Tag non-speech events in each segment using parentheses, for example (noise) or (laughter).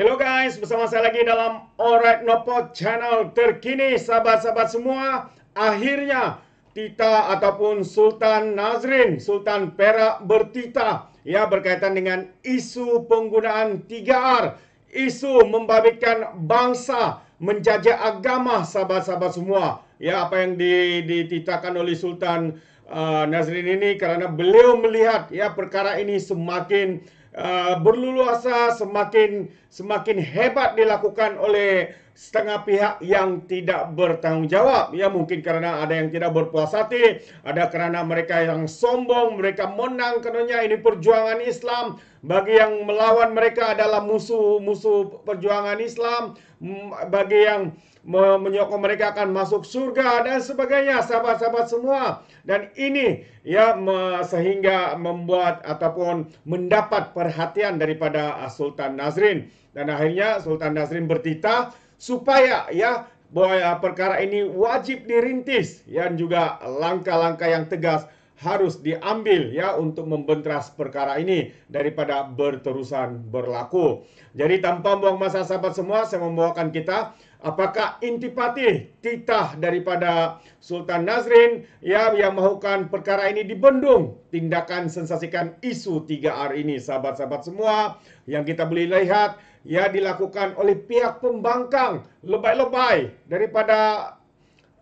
Hello guys, bersama saya lagi dalam Alright Nopot channel terkini sahabat-sahabat semua. Akhirnya Tita ataupun Sultan Nazrin, Sultan Perak bertita ya berkaitan dengan isu penggunaan 3R, isu membabitkan bangsa, menjajah agama sahabat-sahabat semua. Ya apa yang dititakan oleh Sultan uh, Nazrin ini karena beliau melihat ya perkara ini semakin Eh, berluasa berluluasa, semakin semakin hebat dilakukan oleh setengah pihak yang tidak bertanggungjawab. Ya mungkin karena ada yang tidak berpuas hati, ada karena mereka yang sombong, mereka menang karenanya ini perjuangan Islam. Bagi yang melawan mereka adalah musuh-musuh perjuangan Islam. Mm, bagi yang menyokong mereka akan masuk surga dan sebagainya sahabat-sahabat semua dan ini ya sehingga membuat ataupun mendapat perhatian daripada ah, Sultan Nazrin dan akhirnya Sultan Nazrin bertitah supaya ya bahwa ah, perkara ini wajib dirintis dan juga langkah-langkah yang tegas harus diambil ya untuk membentras perkara ini daripada berterusan berlaku. Jadi tanpa buang masa sahabat semua saya membawakan kita apakah intipati titah daripada Sultan Nazrin ya yang melakukan perkara ini dibendung tindakan sensasikan isu 3R ini sahabat-sahabat semua yang kita boleh lihat ya dilakukan oleh pihak pembangkang lebay-lebay daripada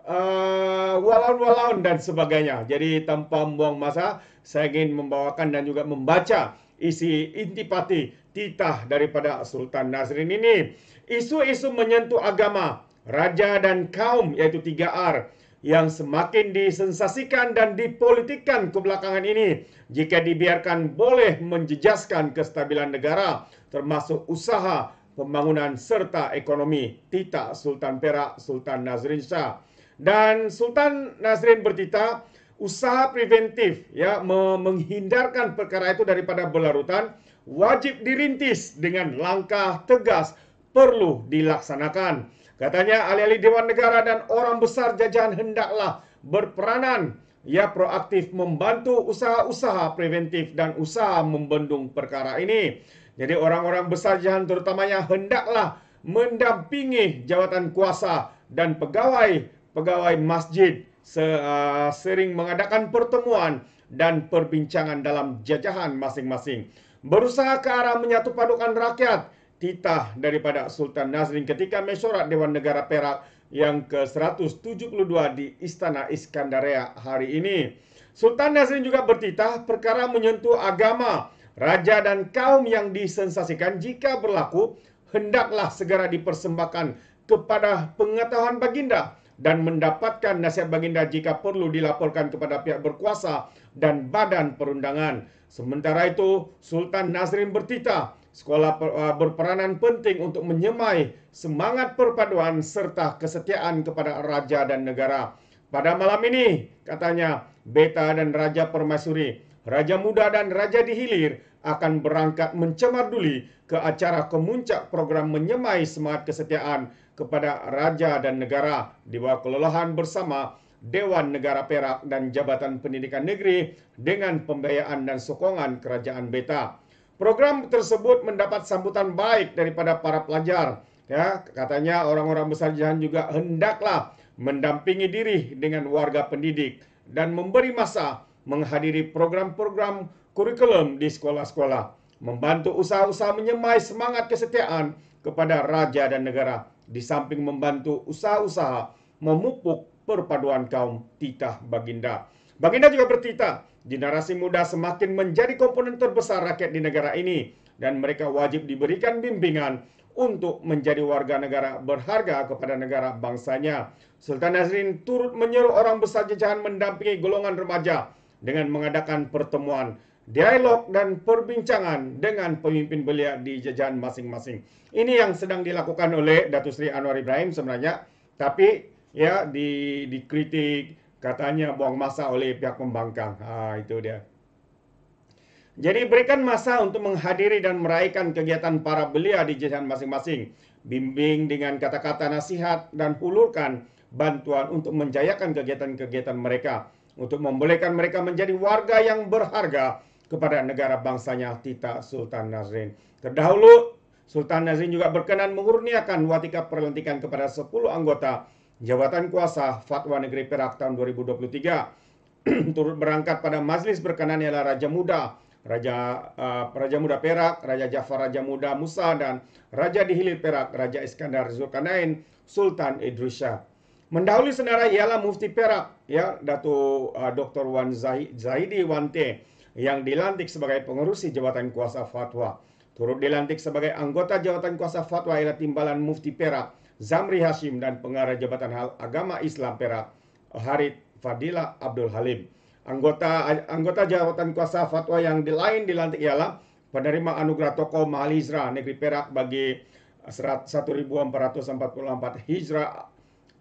uh, walaun-walaun dan sebagainya. Jadi tanpa membuang masa saya ingin membawakan dan juga membaca isi intipati titah daripada Sultan Nazrin ini. Isu-isu menyentuh agama, raja dan kaum iaitu 3R yang semakin disensasikan dan dipolitikan kebelakangan ini jika dibiarkan boleh menjejaskan kestabilan negara termasuk usaha pembangunan serta ekonomi titah Sultan Perak Sultan Nazrin Shah. Dan Sultan Nazrin bertitah usaha preventif ya menghindarkan perkara itu daripada berlarutan wajib dirintis dengan langkah tegas perlu dilaksanakan. Katanya alih-alih Dewan Negara dan orang besar jajahan hendaklah berperanan ya proaktif membantu usaha-usaha preventif dan usaha membendung perkara ini. Jadi orang-orang besar jajahan terutamanya hendaklah mendampingi jawatan kuasa dan pegawai pegawai masjid Uh, sering mengadakan pertemuan dan perbincangan dalam jajahan masing-masing. Berusaha ke arah menyatu padukan rakyat, titah daripada Sultan Nazrin ketika mesyuarat Dewan Negara Perak yang ke-172 di Istana Iskandaria hari ini. Sultan Nazrin juga bertitah perkara menyentuh agama, raja dan kaum yang disensasikan jika berlaku, hendaklah segera dipersembahkan kepada pengetahuan baginda dan mendapatkan nasihat baginda jika perlu dilaporkan kepada pihak berkuasa dan badan perundangan. Sementara itu, Sultan Nazrin bertitah, sekolah uh, berperanan penting untuk menyemai semangat perpaduan serta kesetiaan kepada raja dan negara. Pada malam ini, katanya, Beta dan Raja Permaisuri, Raja Muda dan Raja di Hilir akan berangkat mencemar duli ke acara kemuncak program menyemai semangat kesetiaan kepada raja dan negara di bawah kelelahan bersama Dewan Negara Perak dan Jabatan Pendidikan Negeri dengan pembiayaan dan sokongan Kerajaan Beta. Program tersebut mendapat sambutan baik daripada para pelajar. Ya, katanya orang-orang besar Jahan juga hendaklah mendampingi diri dengan warga pendidik dan memberi masa menghadiri program-program kurikulum di sekolah-sekolah, membantu usaha-usaha menyemai semangat kesetiaan kepada raja dan negara di samping membantu usaha-usaha memupuk perpaduan kaum titah baginda. Baginda juga bertitah, generasi muda semakin menjadi komponen terbesar rakyat di negara ini dan mereka wajib diberikan bimbingan untuk menjadi warga negara berharga kepada negara bangsanya. Sultan Nazrin turut menyeru orang besar jejahan mendampingi golongan remaja dengan mengadakan pertemuan dialog dan perbincangan dengan pemimpin belia di jajahan masing-masing. Ini yang sedang dilakukan oleh Datu Sri Anwar Ibrahim sebenarnya, tapi ya di dikritik katanya buang masa oleh pihak pembangkang. Ah itu dia. Jadi berikan masa untuk menghadiri dan meraihkan kegiatan para belia di jajahan masing-masing. Bimbing dengan kata-kata nasihat dan hulurkan bantuan untuk menjayakan kegiatan-kegiatan mereka. Untuk membolehkan mereka menjadi warga yang berharga kepada negara bangsanya Tita Sultan Nazrin. Terdahulu, Sultan Nazrin juga berkenan mengurniakan watika perlentikan kepada 10 anggota jabatan kuasa Fatwa Negeri Perak tahun 2023. (clears throat) Turut berangkat pada majlis berkenan ialah Raja Muda, Raja uh, Raja Muda Perak, Raja Jafar Raja Muda Musa dan Raja di Hilir Perak, Raja Iskandar Zulkarnain, Sultan Idris Shah. Mendahului senara ialah Mufti Perak, ya Datu uh, eh, Dr. Wan Zahidi Wante yang dilantik sebagai pengurusi jabatan kuasa fatwa. Turut dilantik sebagai anggota jabatan kuasa fatwa ialah Timbalan Mufti Perak, Zamri Hashim dan pengarah jabatan hal agama Islam Perak, Harid Fadila Abdul Halim. Anggota anggota jabatan kuasa fatwa yang lain dilantik ialah penerima anugerah tokoh Hijrah negeri Perak bagi 1444 Hijrah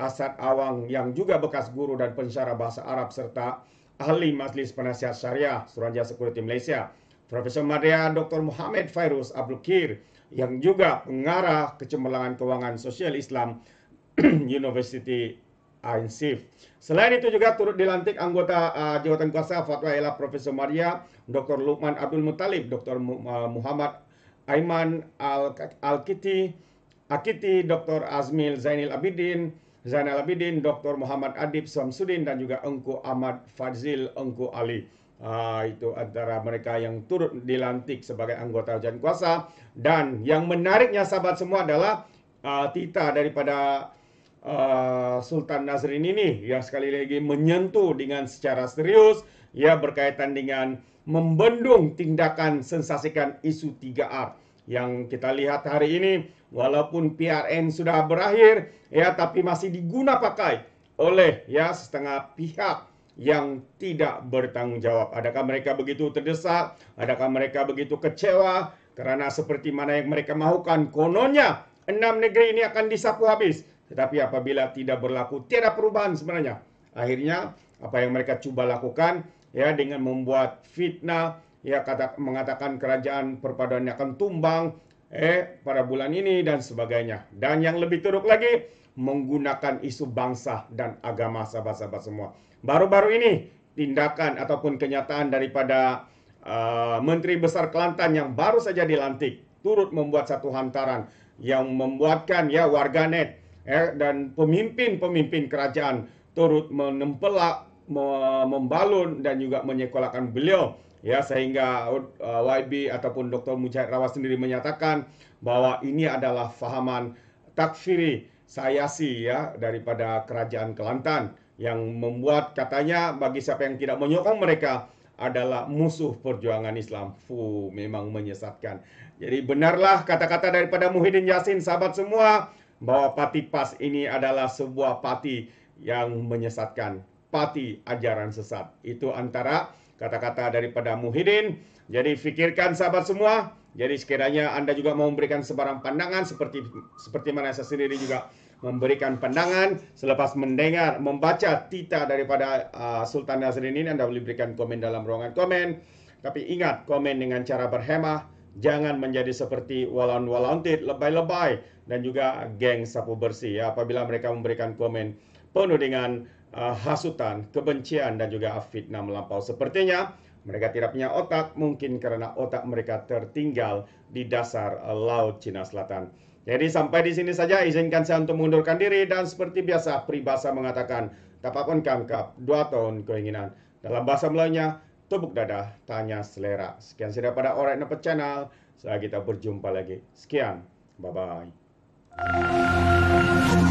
Asad Awang yang juga bekas guru dan pensyarah bahasa Arab serta ahli Majlis Penasihat Syariah Suruhanjaya Sekuriti Malaysia, Profesor Maria Dr. Muhammad Fairuz Abdul Kir yang juga pengarah kecemerlangan keuangan sosial Islam (clears throat) University Ainsif. Selain itu juga turut dilantik anggota uh, jawatan kuasa Fatwa ialah Profesor Maria Dr. Lukman Abdul Mutalib, Dr. Uh, Muhammad Aiman Al-Kiti, Akiti, Dr. Azmil Zainil Abidin, Zainal Abidin, Dr. Muhammad Adib Samsudin dan juga Engku Ahmad Fazil Engku Ali. Ah, itu antara mereka yang turut dilantik sebagai anggota hujan kuasa. Dan yang menariknya sahabat semua adalah ah, Tita daripada ah, Sultan Nazrin ini yang sekali lagi menyentuh dengan secara serius ya berkaitan dengan membendung tindakan sensasikan isu 3R. yang kita lihat hari ini walaupun PRN sudah berakhir ya tapi masih diguna pakai oleh ya setengah pihak yang tidak bertanggung jawab. Adakah mereka begitu terdesak? Adakah mereka begitu kecewa? Karena seperti mana yang mereka mahukan, kononnya enam negeri ini akan disapu habis. Tetapi apabila tidak berlaku, tiada perubahan sebenarnya. Akhirnya apa yang mereka coba lakukan ya dengan membuat fitnah ya kata, mengatakan kerajaan perpaduannya akan tumbang eh pada bulan ini dan sebagainya. Dan yang lebih teruk lagi menggunakan isu bangsa dan agama sahabat-sahabat semua. Baru-baru ini tindakan ataupun kenyataan daripada uh, Menteri Besar Kelantan yang baru saja dilantik turut membuat satu hantaran yang membuatkan ya warganet eh, dan pemimpin-pemimpin kerajaan turut menempelak membalun dan juga menyekolahkan beliau ya sehingga uh, YB ataupun Dr. Mujahid Rawat sendiri menyatakan bahwa ini adalah fahaman takfiri sayasi ya daripada kerajaan Kelantan yang membuat katanya bagi siapa yang tidak menyokong mereka adalah musuh perjuangan Islam. Fu, memang menyesatkan. Jadi benarlah kata-kata daripada Muhyiddin Yassin sahabat semua, bahwa pati pas ini adalah sebuah pati yang menyesatkan menepati ajaran sesat. Itu antara kata-kata daripada Muhyiddin. Jadi fikirkan sahabat semua. Jadi sekiranya Anda juga mau memberikan sebarang pandangan seperti seperti mana saya sendiri juga memberikan pandangan selepas mendengar membaca tita daripada uh, Sultan Nazrin ini Anda boleh berikan komen dalam ruangan komen. Tapi ingat komen dengan cara berhemah. Jangan menjadi seperti walau walauntit lebay-lebay dan juga geng sapu bersih ya apabila mereka memberikan komen penuh dengan uh, hasutan, kebencian dan juga fitnah melampau. Sepertinya mereka tidak punya otak, mungkin karena otak mereka tertinggal di dasar eh, Laut Cina Selatan. Jadi sampai di sini saja, izinkan saya untuk mengundurkan diri dan seperti biasa peribahasa mengatakan, tapakon kangkap, dua tahun keinginan. Dalam bahasa Melayunya, tubuk dada, tanya selera. Sekian sudah pada orang Napa Channel, saya kita berjumpa lagi. Sekian, bye-bye.